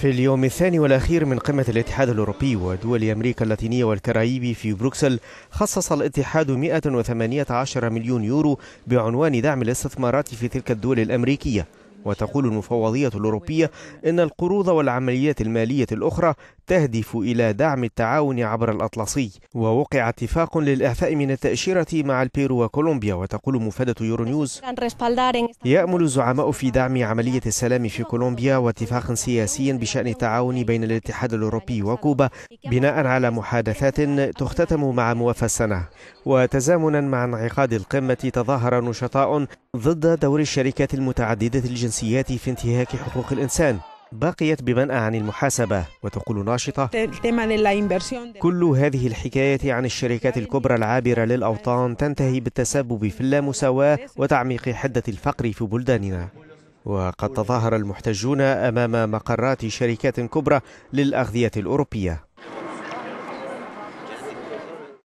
في اليوم الثاني والأخير من قمة الاتحاد الأوروبي ودول أمريكا اللاتينية والكاريبي في بروكسل خصص الاتحاد 118 مليون يورو بعنوان دعم الاستثمارات في تلك الدول الأمريكية وتقول المفوضية الأوروبية إن القروض والعمليات المالية الأخرى تهدف إلى دعم التعاون عبر الأطلسي ووقع اتفاق للإعفاء من التأشيرة مع البيرو وكولومبيا وتقول مفادة يورونيوز يأمل الزعماء في دعم عملية السلام في كولومبيا واتفاق سياسي بشأن التعاون بين الاتحاد الأوروبي وكوبا بناء على محادثات تختتم مع موافى السنة وتزامنا مع انعقاد القمة تظاهر نشطاء ضد دور الشركات المتعددة الجنسيات في انتهاك حقوق الإنسان بقيت بمنأى عن المحاسبة وتقول ناشطة كل هذه الحكاية عن الشركات الكبرى العابرة للأوطان تنتهي بالتسبب في اللامساواة وتعميق حدة الفقر في بلداننا وقد تظاهر المحتجون أمام مقرات شركات كبرى للأغذية الأوروبية